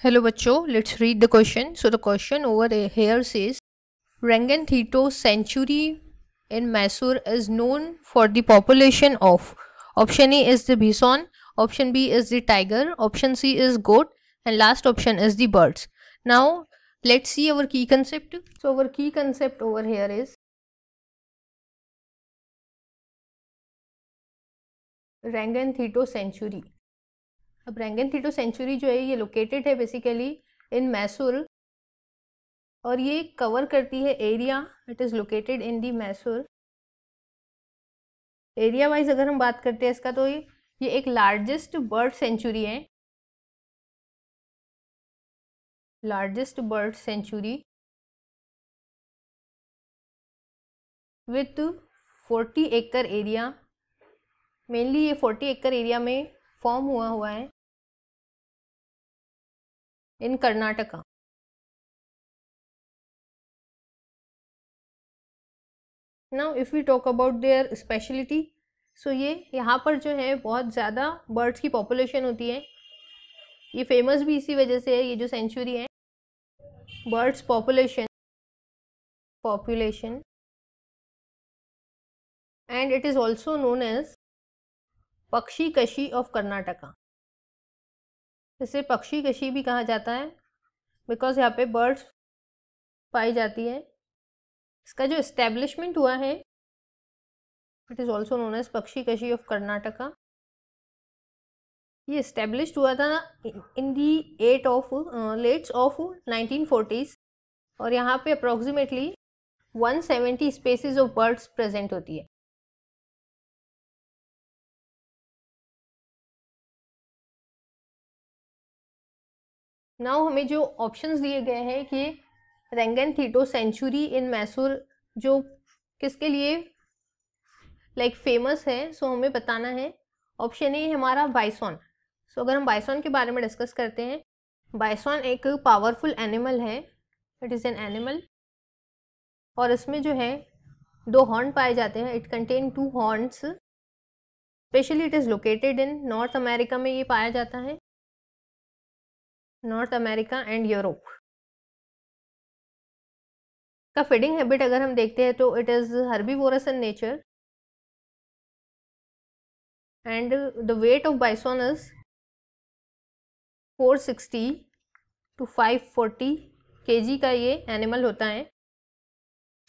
Hello bacho, let's read the question. So the question over here says Rangan Thito sanctuary in Mysore is known for the population of option A is the bison, option B is the tiger, option C is goat and last option is the birds. Now let's see our key concept. So our key concept over here is Rangan Thito sanctuary. अब रेंगन Ranganathittu century जो है ये located है basically इन मैसूर और ये cover करती है area it is located in the Mysore area wise अगर हम बात करते हैं इसका तो ये ये एक लार्जेस्ट बर्ड सेंचुरी है लार्जेस्ट बर्ड सेंचुरी विथ 40 एकड़ एरिया मेनली ये 40 एकड़ एरिया में फॉर्म हुआ हुआ है in Karnataka now if we talk about their speciality so ये यहाँ पर जो है बहुत ज़्यादा बर्ड्स की पॉपुलेशन होती है ये फेमस भी इसी वजह से है ये जो सेंचुरी है birds population population and it is also known as Pakshi Kashi of Karnataka इसे पक्षी कशी भी कहा जाता है बिकॉज़ यहाँ पे बर्ड्स पाई जाती है इसका जो इस्टेब्लिशमेंट हुआ है it is also known as Pakshi Kashi of Karnataka ये इस्टेब्लिश हुआ था ना in the eight of lets of nineteen forties और यहाँ पे approximately 170 species of birds present होती है नाउ हमें जो ऑप्शंस दिए गए हैं कि Ranganathittu sanctuary in Mysore जो किसके लिए लाइक like, फेमस है सो हमें बताना है ऑप्शन ए हमारा बाइसॉन सो अगर हम बाइसॉन के बारे में डिस्कस करते हैं बाइसॉन एक पावरफुल एनिमल है इट इज़ एन एनिमल और इसमें जो है दो हॉर्न पाए जाते हैं it contain two horns specially it is located in North America में ये पाया जाता है नॉर्थ अमेरिका एंड यूरोप का फीडिंग हैबिट अगर हम देखते हैं तो इट इज़ वोरस in nature and the weight of bison is 460 to 540 KG का ये एनिमल होता है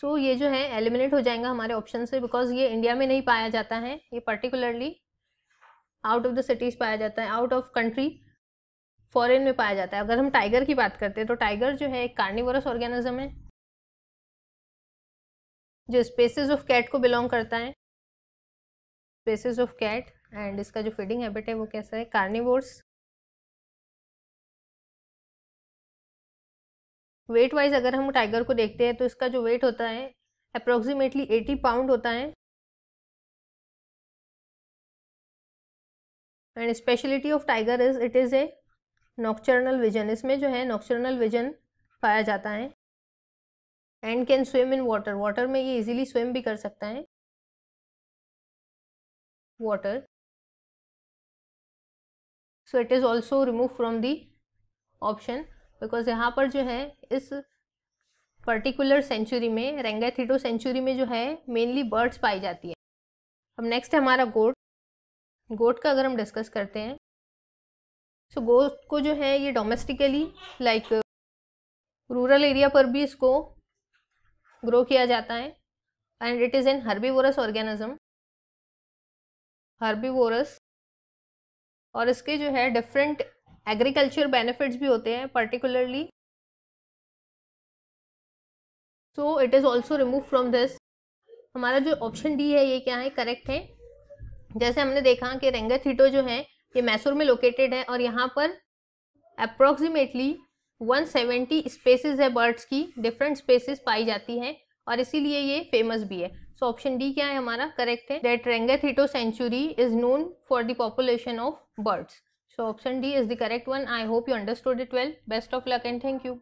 सो so, ये जो है एलिमिनेट हो जाएगा हमारे ऑप्शन से बिकॉज ये इंडिया में नहीं पाया जाता है ये particularly out of the cities पाया जाता है आउट ऑफ कंट्री फॉरेन में पाया जाता है अगर हम टाइगर की बात करते हैं तो टाइगर जो है एक कार्निवरस ऑर्गेनिज्म है जो स्पेसिस ऑफ कैट को बिलोंग करता है स्पेसिस ऑफ कैट एंड इसका जो फीडिंग हैबिट है वो कैसा है कार्निवोर्स वेट वाइज अगर हम टाइगर को देखते हैं तो इसका जो वेट होता है अप्रोक्सीमेटली एटी पाउंड होता है and speciality of tiger is it is a nocturnal vision इसमें जो है नॉक्चरनल विजन पाया जाता है and can swim in water water में ये इजीली स्विम भी कर सकता है water so it is also remove from the option because यहाँ पर जो है इस पर्टिकुलर सेंचुरी में रेंगाथीटो सेंचुरी में जो है मेनली बर्ड्स पाई जाती है अब नेक्स्ट है हमारा गोट गोट का अगर हम डिस्कस करते हैं सो गोश्त को जो है ये डोमेस्टिकली लाइक रूरल एरिया पर भी इसको ग्रो किया जाता है and it is an herbivorous organism herbivorous और इसके जो है डिफरेंट एग्रीकल्चर बेनिफिट्स भी होते हैं particularly so it is also remove from this हमारा जो ऑप्शन डी है ये क्या है करेक्ट है जैसे हमने देखा कि थीटो जो है ये मैसूर में लोकेटेड है और यहाँ पर अप्रोक्सीमेटली 170 स्पेसिस है बर्ड्स की डिफरेंट स्पेसिस पाई जाती हैं और इसीलिए ये फेमस भी है सो ऑप्शन डी क्या है हमारा करेक्ट है that Ranganathittu sanctuary is known for the population of birds so option D is the correct one I hope you understood it well best of luck and thank you